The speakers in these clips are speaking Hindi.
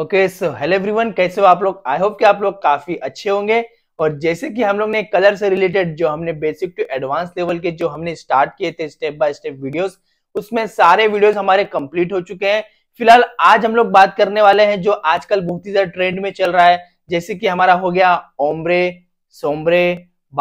ओके सो हेलो एवरीवन कैसे हो आप लोग आई होप कि आप लोग काफी अच्छे होंगे और जैसे कि हम लोग ने कलर से रिलेटेड जो हमने बेसिक टू एडवांस लेवल के जो हमने स्टार्ट किए थे स्टेप बाय स्टेप वीडियोस उसमें सारे वीडियोस हमारे कंप्लीट हो चुके हैं फिलहाल आज हम लोग बात करने वाले हैं जो आजकल बहुत ही ज्यादा ट्रेंड में चल रहा है जैसे कि हमारा हो गया ओम्ब्रे सोम्ब्रे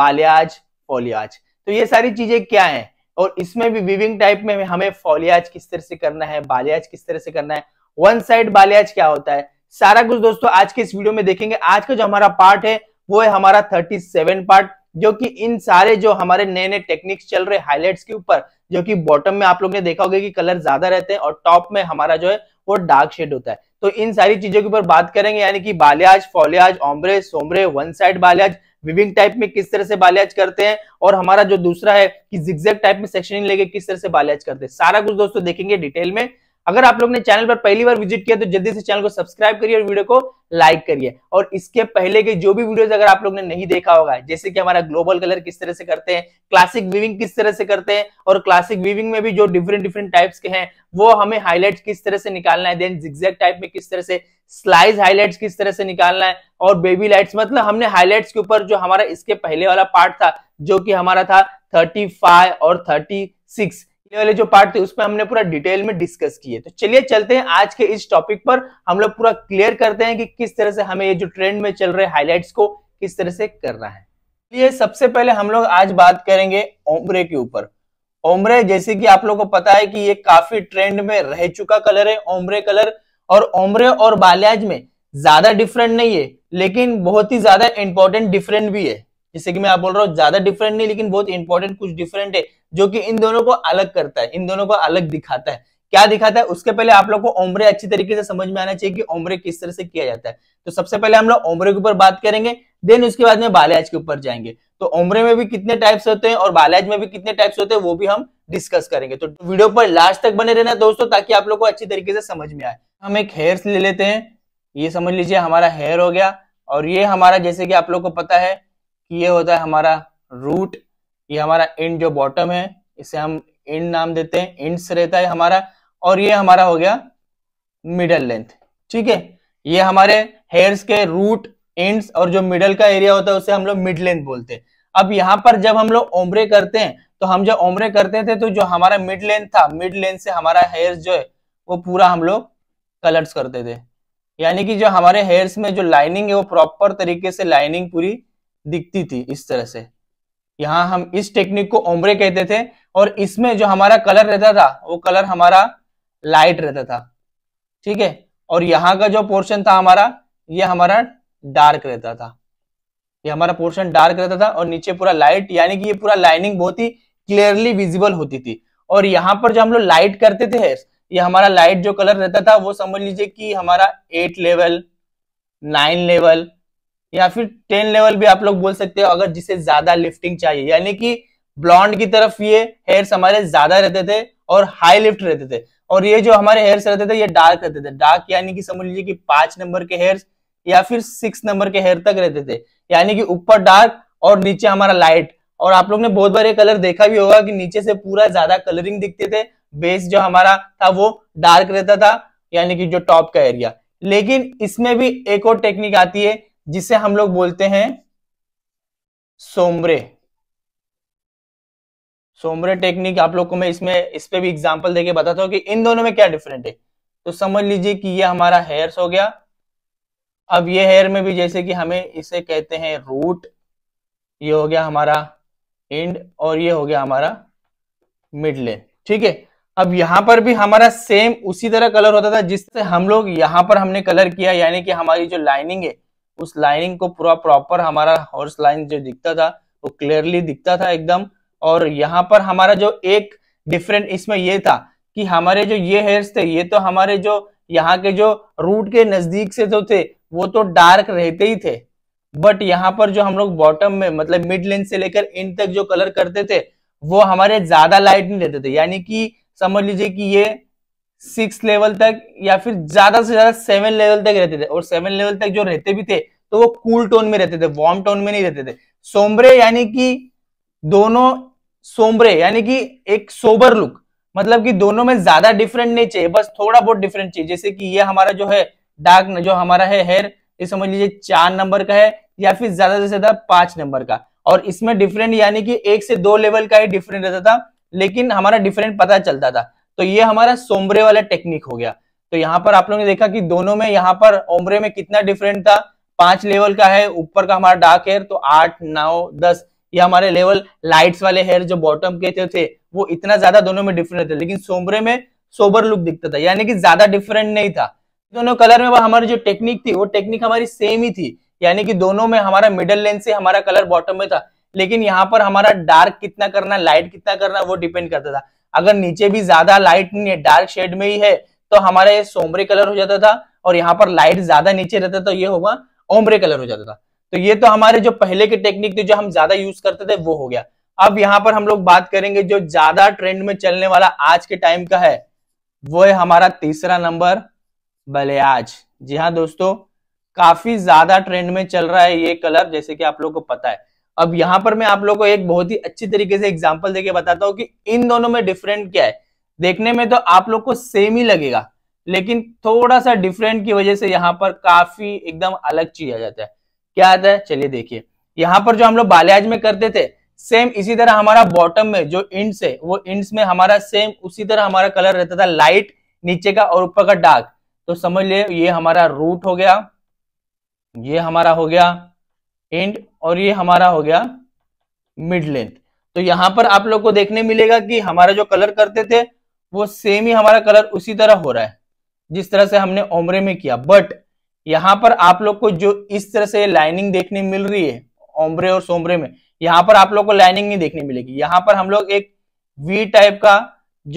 बालियाज फोलियाज तो ये सारी चीजें क्या है और इसमें भी विविंग टाइप में हमें फोलियाज किस तरह से करना है बालियाज किस तरह से करना है वन साइड बालियाज क्या होता है सारा कुछ दोस्तों आज के इस वीडियो में देखेंगे आज का जो हमारा पार्ट है वो है हमारा 37 पार्ट जो कि इन सारे जो हमारे नए नए टेक्निक्स चल रहे हाइलाइट्स के ऊपर जो कि बॉटम में आप लोग ने देखा होगा कि कलर ज्यादा रहते हैं और टॉप में हमारा जो है वो डार्क शेड होता है तो इन सारी चीजों के ऊपर बात करेंगे यानी कि balayage foilayage ombre sombre one side balayage weaving type में किस तरह से बालियाज करते हैं और हमारा जो दूसरा है कि जिग्जैग टाइप में सेक्शनिंग लेके किस तरह से बालियाज करते हैं सारा कुछ दोस्तों देखेंगे डिटेल में अगर आप लोग ने चैनल पर पहली बार विजिट किया तो जल्दी से चैनल को सब्सक्राइब करिए और वीडियो को लाइक करिए और इसके पहले के जो भी वीडियोस अगर आप लोग ने नहीं देखा होगा जैसे कि हमारा ग्लोबल कलर किस तरह से करते हैं क्लासिक वीविंग किस तरह से करते हैं और क्लासिक वीविंग में भी जो डिफरेंट डिफरेंट टाइप्स के हैं वो हमें हाईलाइट किस तरह से निकालना है देन जिग्जैक टाइप में किस तरह से स्लाइज हाईलाइट किस तरह से निकालना है और बेबी लाइट्स मतलब हमने हाईलाइट्स के ऊपर जो हमारा इसके पहले वाला पार्ट था जो कि हमारा था थर्टी और सिक्स पिछले वाले जो पार्ट थे उसमें हमने पूरा डिटेल में डिस्कस किए तो चलिए चलते हैं आज के इस टॉपिक पर हम लोग पूरा क्लियर करते हैं कि किस तरह से हमें ये जो ट्रेंड में चल रहे हाईलाइट्स को किस तरह से करना है चलिए सबसे पहले हम लोग आज बात करेंगे ओमरे के ऊपर ओमरे जैसे कि आप लोगों को पता है कि ये काफी ट्रेंड में रह चुका कलर है ओमरे कलर और ओमरे और बालियाज में ज्यादा डिफरेंट नहीं है लेकिन बहुत ही ज्यादा इंपॉर्टेंट डिफरेंट भी है जिससे कि मैं आप बोल रहा हूँ ज्यादा डिफरेंट नहीं लेकिन बहुत इंपॉर्टेंट कुछ डिफरेंट है जो कि इन दोनों को अलग करता है इन दोनों को अलग दिखाता है क्या दिखाता है उसके पहले आप लोग को ओमरे अच्छी तरीके से समझ में आना चाहिए कि ओमरे किस तरह से किया जाता है तो सबसे पहले हम लोग ओमरे के ऊपर बात करेंगे देन उसके बाद में बालियाज के ऊपर जाएंगे तो ओमरे में भी कितने टाइप्स होते हैं और बालियाज में भी कितने टाइप्स होते हैं वो भी हम डिस्कस करेंगे तो वीडियो पर लास्ट तक बने रहना दोस्तों ताकि आप लोग को अच्छी तरीके से समझ में आए हम एक हेयर्स ले लेते हैं ये समझ लीजिए हमारा हेयर हो गया और ये हमारा जैसे कि आप लोग को पता है कि ये होता है हमारा रूट ये हमारा इंड जो बॉटम है इसे हम इंड नाम देते हैं इंड्स रहता है हमारा और ये हमारा हो गया मिडल लेंथ ठीक है ये हमारे हेयर्स के रूट एंड्स और जो मिडल का एरिया होता है उसे हम लोग मिड लेंथ बोलते हैं अब यहाँ पर जब हम लोग ओमरे करते हैं तो हम जब ओमरे करते थे तो जो हमारा मिड लेंथ था मिड लेंथ से हमारा हेयर्स जो है वो पूरा हम लोग कलर्स करते थे यानी कि जो हमारे हेयर्स में जो लाइनिंग है वो प्रॉपर तरीके से लाइनिंग पूरी दिखती थी इस तरह से यहाँ हम इस टेक्निक को ओमरे कहते थे और इसमें जो हमारा कलर रहता था वो कलर हमारा लाइट रहता था ठीक है और यहाँ का जो पोर्शन था हमारा ये हमारा डार्क रहता था ये हमारा पोर्शन डार्क रहता था और नीचे पूरा लाइट यानी कि ये पूरा लाइनिंग बहुत ही क्लियरली विजिबल होती थी और यहाँ पर जो हम लोग लाइट करते थे ये हमारा लाइट जो कलर रहता था वो समझ लीजिए कि हमारा एट लेवल नाइन लेवल या फिर टेन लेवल भी आप लोग बोल सकते हो अगर जिसे ज्यादा लिफ्टिंग चाहिए यानी कि ब्लॉन्ड की तरफ ये हेयर्स हमारे ज्यादा रहते थे और हाई लिफ्ट रहते थे और ये जो हमारे हेयर्स रहते थे ये डार्क रहते थे डार्क यानी कि समझ लीजिए कि पांच नंबर के हेयर्स या फिर सिक्स नंबर के हेयर तक रहते थे यानी कि ऊपर डार्क और नीचे हमारा लाइट और आप लोग ने बहुत बार ये कलर देखा भी होगा कि नीचे से पूरा ज्यादा कलरिंग दिखते थे बेस जो हमारा था वो डार्क रहता था यानी कि जो टॉप का एरिया लेकिन इसमें भी एक और टेक्निक आती है जिसे हम लोग बोलते हैं सोमरे सोमरे टेक्निक आप लोग को मैं इसमें इस पे भी एग्जांपल देके बताता हूँ कि इन दोनों में क्या डिफरेंट है तो समझ लीजिए कि ये हमारा हेयर्स हो गया अब ये हेयर में भी जैसे कि हमें इसे कहते हैं रूट ये हो गया हमारा एंड और ये हो गया हमारा मिड लेन ठीक है अब यहां पर भी हमारा सेम उसी तरह कलर होता था जिससे हम लोग यहाँ पर हमने कलर किया यानी कि हमारी जो लाइनिंग है उस लाइनिंग को पूरा प्रॉपर हमारा हॉर्स लाइन जो दिखता था वो क्लियरली दिखता था एकदम और यहाँ पर हमारा जो एक डिफरेंट इसमें ये था कि हमारे जो ये हेयर्स थे ये तो हमारे जो यहाँ के जो रूट के नजदीक से जो थे वो तो डार्क रहते ही थे बट यहाँ पर जो हम लोग बॉटम में मतलब मिड लेंथ से लेकर एंड तक जो कलर करते थे वो हमारे ज्यादा लाइट नहीं देते थे यानी कि समझ लीजिए कि ये सिक्स लेवल तक या फिर ज्यादा से ज्यादा सेवन लेवल तक रहते थे और सेवन लेवल तक जो रहते भी थे तो वो कूल टोन में रहते थे वार्म टोन में नहीं रहते थे सोमरे यानी कि दोनों सोमरे यानी कि एक सोबर लुक मतलब कि दोनों में ज्यादा डिफरेंट नहीं चाहिए बस थोड़ा बहुत डिफरेंट चाहिए जैसे कि ये हमारा जो है डार्क जो हमारा है हेयर ये समझ लीजिए चार नंबर का है या फिर ज्यादा से ज्यादा पांच नंबर का और इसमें डिफरेंट यानी कि एक से दो लेवल का ही डिफरेंट रहता था लेकिन हमारा डिफरेंट पता चलता था तो ये हमारा सोमरे वाला टेक्निक हो गया तो यहाँ पर आप लोगों ने देखा कि दोनों में यहाँ पर ओमरे में कितना डिफरेंट था पांच लेवल का है ऊपर का हमारा डार्क हेयर तो आठ नौ दस ये हमारे लेवल लाइट्स वाले हेयर जो बॉटम के थे, थे वो इतना ज्यादा दोनों में डिफरेंट थे लेकिन सोमरे में सोबर लुक दिखता था यानी कि ज्यादा डिफरेंट नहीं था दोनों कलर में हमारी जो टेक्निक थी वो टेक्निक हमारी सेम ही थी यानी कि दोनों में हमारा मिडल लेंथ से हमारा कलर बॉटम में था लेकिन यहाँ पर हमारा डार्क कितना करना लाइट कितना करना वो डिपेंड करता था अगर नीचे भी ज्यादा लाइट नहीं है डार्क शेड में ही है तो हमारा ये सोमरे कलर हो जाता था और यहाँ पर लाइट ज्यादा नीचे रहता तो ये होगा ओमरे कलर हो जाता था तो ये तो हमारे जो पहले के टेक्निक थे जो हम ज्यादा यूज करते थे वो हो गया अब यहाँ पर हम लोग बात करेंगे जो ज्यादा ट्रेंड में चलने वाला आज के टाइम का है वो है हमारा तीसरा नंबर बलियाज जी हाँ दोस्तों काफी ज्यादा ट्रेंड में चल रहा है ये कलर जैसे कि आप लोग को पता है अब यहां पर मैं आप लोग को एक बहुत ही अच्छी तरीके से एग्जाम्पल देके बताता हूँ कि इन दोनों में डिफरेंट क्या है देखने में तो आप लोग को सेम ही लगेगा लेकिन थोड़ा सा डिफरेंट की वजह से यहाँ पर काफी एकदम अलग चीज आ जाता है क्या आता है चलिए देखिए यहाँ पर जो हम लोग बाल्याज में करते थे सेम इसी तरह हमारा बॉटम में जो इंड्स है वो इंट्स में हमारा सेम उसी तरह हमारा कलर रहता था लाइट नीचे का और ऊपर का डार्क तो समझ लिये ये हमारा रूट हो गया ये हमारा हो गया एंड और ये हमारा हो गया मिड लेंथ तो यहां पर आप लोग को देखने मिलेगा कि हमारा जो कलर करते थे वो सेम ही हमारा कलर उसी तरह हो रहा है जिस तरह से हमने ओमरे में किया बट यहां पर आप लोग को जो इस तरह से लाइनिंग देखने मिल रही है ओमरे और सोमरे में यहां पर आप लोग को लाइनिंग नहीं देखने मिलेगी यहां पर हम लोग एक वी टाइप का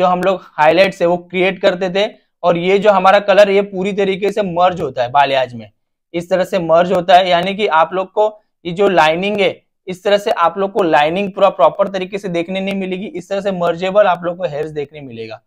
जो हम लोग हाईलाइट है वो क्रिएट करते थे और ये जो हमारा कलर ये पूरी तरीके से मर्ज होता है बालियाज में इस तरह से मर्ज होता है यानी कि आप लोग को ये जो लाइनिंग है इस तरह से आप लोग को लाइनिंग पूरा प्रॉपर तरीके से देखने नहीं मिलेगी इस तरह से मर्जेबल आप लोग को हेयर्स देखने मिलेगा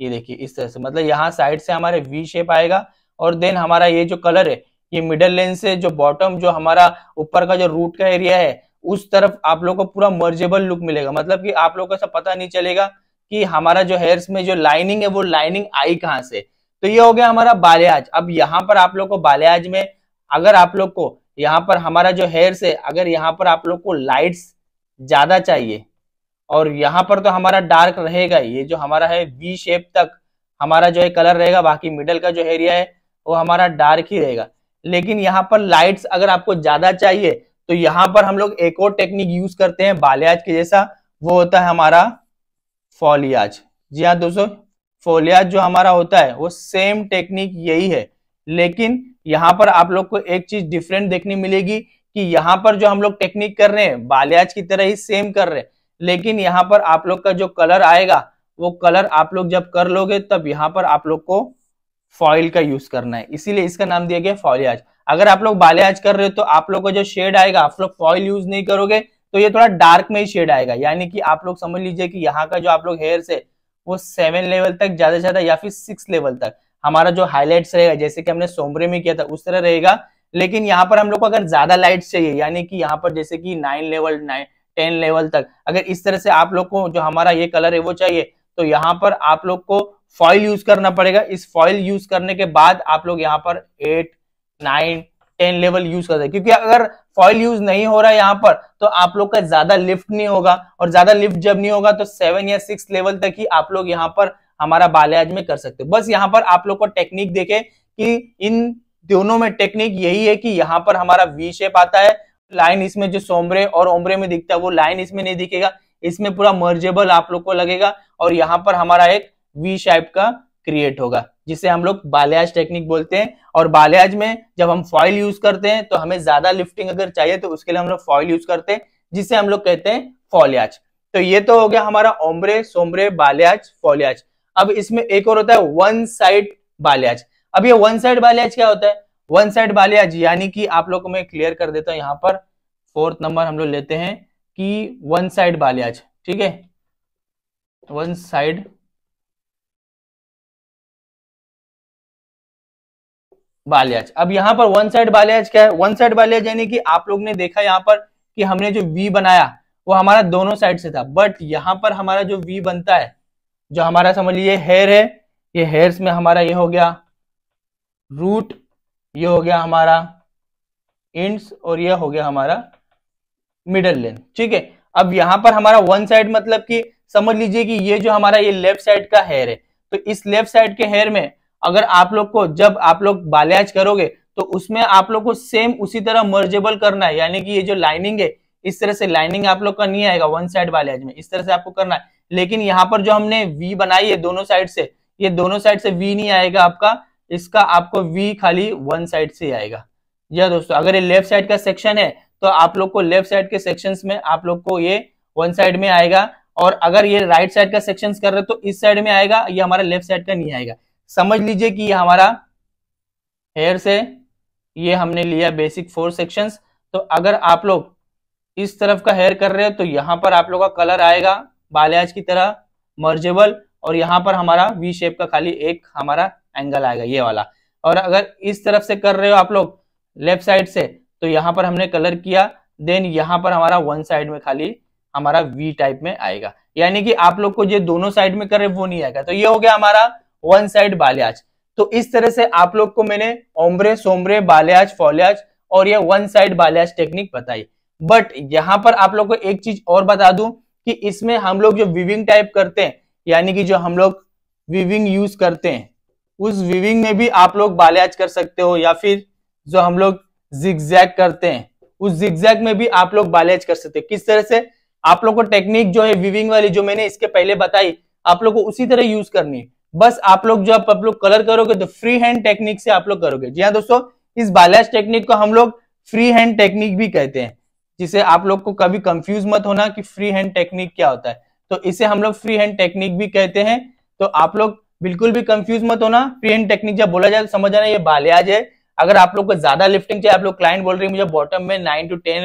ये देखिए इस तरह से मतलब यहाँ साइड से हमारे वी शेप आएगा और देन हमारा ये जो कलर है ये मिडल लेन से जो बॉटम जो हमारा ऊपर का जो रूट का एरिया है उस तरफ आप लोग को पूरा मर्जेबल लुक मिलेगा मतलब कि आप लोग को ऐसा पता नहीं चलेगा कि हमारा जो हेयर्स में जो लाइनिंग है वो लाइनिंग आई कहाँ से तो ये हो गया हमारा बालियाज अब यहाँ पर आप लोग को बाल्याज में अगर आप लोग को यहाँ पर हमारा जो हेयर से अगर यहाँ पर आप लोग को लाइट्स ज़्यादा चाहिए और यहाँ पर तो हमारा डार्क रहेगा ये जो हमारा है वी शेप तक हमारा जो है कलर रहेगा बाकी मिडल का जो एरिया है वो हमारा डार्क ही रहेगा लेकिन यहाँ पर लाइट्स अगर आपको ज़्यादा चाहिए तो यहाँ पर हम लोग एक और टेक्निक यूज़ करते हैं बालियाज के जैसा वो होता है हमारा फॉलियाज जी हाँ दोस्तों फोलियाज जो हमारा होता है वो सेम टेक्निक यही है लेकिन यहाँ पर आप लोग को एक चीज डिफरेंट देखने मिलेगी कि यहाँ पर जो हम लोग टेक्निक कर रहे हैं बालियाज की तरह ही सेम कर रहे हैं लेकिन यहाँ पर आप लोग का जो कलर आएगा वो कलर आप लोग जब कर लोगे तब यहाँ पर आप लोग को फॉइल का यूज करना है इसीलिए इसका नाम दिया गया फॉलियाज अगर आप लोग बालियाज कर रहे हो तो आप लोग का जो शेड आएगा आप लोग फॉइल यूज नहीं करोगे तो ये थोड़ा डार्क में ही शेड आएगा यानी कि आप लोग समझ लीजिए कि यहाँ का जो आप लोग हेयर से वो सेवन लेवल तक ज्यादा से ज्यादा या फिर सिक्स लेवल तक हमारा जो हाईलाइट्स रहेगा जैसे कि हमने सोमरे में किया था उस तरह रहेगा लेकिन यहाँ पर हम लोग को अगर ज्यादा लाइट चाहिए यानी कि यहाँ पर जैसे कि nine level nine ten level तक अगर इस तरह से आप लोग को जो हमारा ये कलर है वो चाहिए तो यहाँ पर आप लोग को फॉइल यूज करना पड़ेगा इस फॉइल यूज करने के बाद आप लोग यहाँ पर eight nine ten level use कर सकते क्योंकि अगर फॉइल यूज नहीं हो रहा है यहाँ पर तो आप लोग का ज्यादा लिफ्ट नहीं होगा और ज्यादा लिफ्ट जब नहीं होगा तो सेवन या सिक्स लेवल तक ही आप लोग यहाँ पर हमारा बालियाज में कर सकते हो बस यहाँ पर आप लोग को टेक्निक देखे कि इन दोनों में टेक्निक यही है कि यहाँ पर हमारा वी शेप आता है लाइन इसमें जो सोमरे और ओमरे में दिखता है वो लाइन इसमें नहीं दिखेगा इसमें पूरा मर्जेबल आप लोग को लगेगा और यहाँ पर हमारा एक वी शाइप का क्रिएट होगा जिसे हम लोग बालियाज टेक्निक बोलते हैं और बालियाज में जब हम फॉइल यूज करते हैं तो हमें ज्यादा लिफ्टिंग अगर चाहिए तो उसके लिए हम लोग फॉइल यूज करते हैं जिसे हम लोग कहते हैं फॉलियाज तो ये तो हो गया हमारा ओमरे सोमरे बालियाज फॉलियाज अब इसमें एक और होता है वन साइड बालियाज अब ये वन साइड बालियाज क्या होता है वन साइड बालियाज यानी कि आप लोग को मैं क्लियर कर देता हूं यहां पर फोर्थ नंबर हम लोग लेते हैं कि वन साइड बालियाज ठीक है वन साइड बालियाज अब यहां पर वन साइड बालियाज क्या है वन साइड बालियाज यानी कि आप लोग ने देखा यहां पर कि हमने जो वी बनाया वो हमारा दोनों साइड से था बट यहां पर हमारा जो वी बनता है जो हमारा समझ लीजिए हेयर है ये हेयर्स में हमारा ये हो गया रूट ये हो गया हमारा इंड्स और ये हो गया हमारा मिडल लेंथ ठीक है अब यहां पर हमारा वन साइड मतलब कि समझ लीजिए कि ये जो हमारा ये लेफ्ट साइड का हेयर है तो इस लेफ्ट साइड के हेयर में अगर आप लोग को जब आप लोग बाल्याज करोगे तो उसमें आप लोग को सेम उसी तरह मर्जेबल करना है यानी कि ये जो लाइनिंग है इस तरह से लाइनिंग आप लोग का नहीं आएगा वन साइड बाल्याज में इस तरह से आपको करना है लेकिन यहाँ पर जो हमने वी बनाई है दोनों साइड से ये दोनों साइड से वी नहीं आएगा आपका इसका आपको वी खाली वन साइड से आएगा या दोस्तों अगर ये लेफ्ट साइड का सेक्शन है तो आप लोग को लेफ्ट साइड के सेक्शन में आप लोग को ये वन साइड में आएगा और अगर ये राइट साइड का सेक्शन कर रहे तो इस साइड में आएगा ये हमारा लेफ्ट साइड का नहीं आएगा समझ लीजिए कि ये हमारा हेयर से ये हमने लिया बेसिक फोर सेक्शंस तो अगर आप लोग इस तरफ का हेयर कर रहे हो तो यहां पर आप लोग का कलर आएगा बालियाज की तरह मर्जेबल और यहाँ पर हमारा वी शेप का खाली एक हमारा एंगल आएगा ये वाला और अगर इस तरफ से कर रहे हो आप लोग लेफ्ट साइड से तो यहाँ पर हमने कलर किया देन यहाँ पर हमारा वन साइड में खाली हमारा वी टाइप में आएगा यानी कि आप लोग को ये दोनों साइड में कर रहे वो नहीं आएगा तो ये हो गया हमारा वन साइड बालियाज तो इस तरह से आप लोग को मैंने ओम्ब्रे सोम्ब्रे बालियाज फॉलियाज और ये वन साइड बालियाज टेक्निक बताई बट यहाँ पर आप लोग को एक चीज और बता दूं कि इसमें हम लोग जो विविंग टाइप करते हैं यानी कि जो हम लोग विविंग यूज करते हैं उस विविंग में भी आप लोग बालियाज कर सकते हो या फिर जो हम लोग जिगजैग करते हैं उस जिग्जैक में भी आप लोग बालियाज कर सकते हो किस तरह से आप लोग को टेक्निक जो है विविंग वाली जो मैंने इसके पहले बताई आप लोग को उसी तरह यूज करनी है बस आप लोग जो आप, आप लोग कलर करोगे तो फ्री हैंड टेक्निक से आप लोग करोगे जी हाँ दोस्तों इस बालियाज टेक्निक को हम लोग फ्री हैंड टेक्निक भी कहते हैं जिसे आप लोग को कभी कंफ्यूज मत होना कि फ्री हैंड टेक्निक क्या होता है तो इसे हम लोग फ्री हैंड टेक्निक भी कहते हैं तो आप लोग बिल्कुल भी कंफ्यूज मत होना फ्री हैंड टेक्निक जब बोला जाए तो समझ आना ये बालियाज है अगर आप लोग को ज्यादा लिफ्टिंग चाहिए आप लोग क्लाइंट बोल रहे हैं मुझे बॉटम में नाइन टू टेन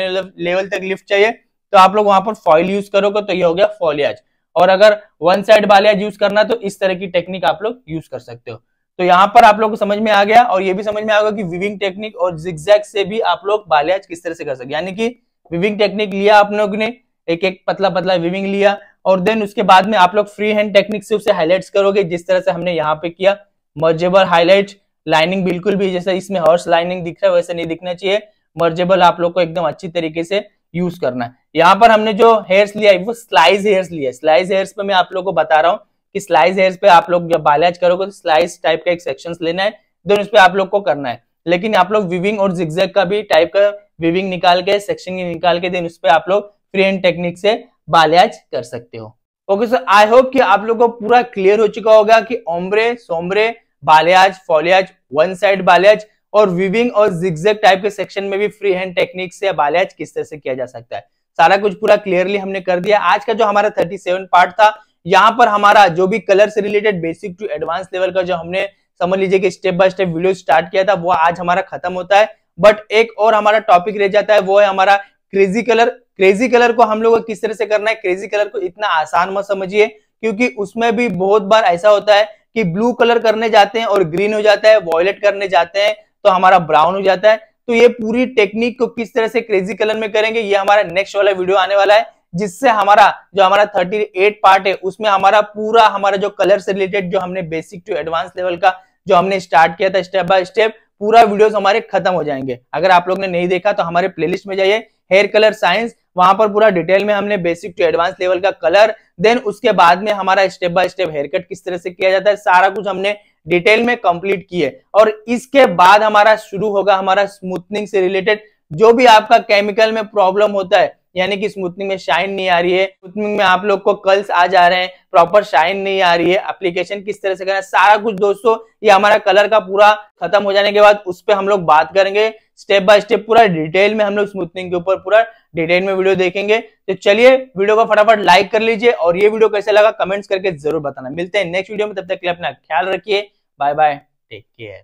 लेवल तक लिफ्ट चाहिए तो आप लोग वहां पर फॉइल यूज करोगे तो ये हो गया फॉलियाज और अगर वन साइड बालियाज यूज करना तो इस तरह की टेक्निक आप लोग यूज कर सकते हो तो यहाँ पर आप लोग को समझ में आ गया और ये भी समझ में आ गया कि विविंग टेक्निक और जिग्जैग से भी आप लोग बालियाज किस तरह से कर सकते यानी कि विविंग टेक्निक लिया आप लोग ने एक एक पतला पतला विविंग लिया और देन उसके बाद में आप लोग फ्री हैंड टेक्निक से उसे हाईलाइट करोगे जिस तरह से हमने यहाँ पे किया मर्जेबल हाईलाइट लाइनिंग बिल्कुल भी जैसे इसमें हॉर्स लाइनिंग दिख रहा है वैसे नहीं दिखना चाहिए मर्जेबल आप लोग को एकदम अच्छी तरीके से यूज करना है यहाँ पर हमने जो हेयर्स लिया है वो स्लाइस हेयर्स लिया है स्लाइस हेयर्स पे मैं आप लोग को बता रहा हूँ कि स्लाइस हेयर्स पे आप लोग जब बालाज करोगे तो स्लाइस टाइप का एक सेक्शन लेना है देन उस पर आप लोग को करना है लेकिन आप लोग विविंग और जिग्जैक का भी टाइप का वीविंग निकाल के सेक्शन निकाल के देन उस पर आप लोग फ्री एंड टेक्निक से बालियाज कर सकते हो ओके सर आई होप कि आप लोगों को पूरा क्लियर हो चुका होगा कि ombre sombre balayage foilayage one side balayage और विविंग और जिग्जेक टाइप के सेक्शन में भी फ्री हैंड टेक्निक से बालियाज किस तरह से किया जा सकता है सारा कुछ पूरा क्लियरली हमने कर दिया आज का जो हमारा 37 पार्ट था यहाँ पर हमारा जो भी कलर से related basic to advance level का जो हमने समझ लीजिए कि step by step video start किया था वो आज हमारा खत्म होता है बट एक और हमारा टॉपिक रह जाता है वो है हमारा क्रेजी कलर क्रेजी कलर को हम लोग किस तरह से करना है क्रेजी कलर को इतना आसान मत समझिए क्योंकि उसमें भी बहुत बार ऐसा होता है कि ब्लू कलर करने जाते हैं और ग्रीन हो जाता है वॉयलेट करने जाते हैं तो हमारा ब्राउन हो जाता है तो ये पूरी टेक्निक को किस तरह से क्रेजी कलर में करेंगे ये हमारा नेक्स्ट वाला वीडियो आने वाला है जिससे हमारा जो हमारा 38 पार्ट है उसमें हमारा पूरा हमारा जो कलर से रिलेटेड जो हमने बेसिक टू एडवांस लेवल का जो हमने स्टार्ट किया था स्टेप बाय स्टेप पूरा वीडियोस हमारे खत्म हो जाएंगे अगर आप लोग ने नहीं देखा तो हमारे प्लेलिस्ट में जाइए हेयर कलर साइंस वहां पर पूरा डिटेल में हमने बेसिक टू एडवांस लेवल का कलर देन उसके बाद में हमारा step by step haircut किस तरह से किया जाता है सारा कुछ हमने डिटेल में कंप्लीट किए और इसके बाद हमारा शुरू होगा हमारा स्मूथनिंग से रिलेटेड जो भी आपका केमिकल में प्रॉब्लम होता है यानी कि स्मूथनिंग में शाइन नहीं आ रही है स्मूथनिंग में आप लोग को कल्स आ जा रहे हैं प्रॉपर शाइन नहीं आ रही है एप्लीकेशन किस तरह से करना सारा कुछ दोस्तों ये हमारा कलर का पूरा खत्म हो जाने के बाद उस पर हम लोग बात करेंगे स्टेप बाय स्टेप पूरा डिटेल में हम लोग स्मूथनिंग के ऊपर पूरा डिटेल में वीडियो देखेंगे तो चलिए वीडियो को फटाफट लाइक कर लीजिए और ये वीडियो कैसे लगा कमेंट्स करके जरूर बताना मिलते हैं नेक्स्ट वीडियो में तब तक के लिए अपना ख्याल रखिए बाय बाय टेक केयर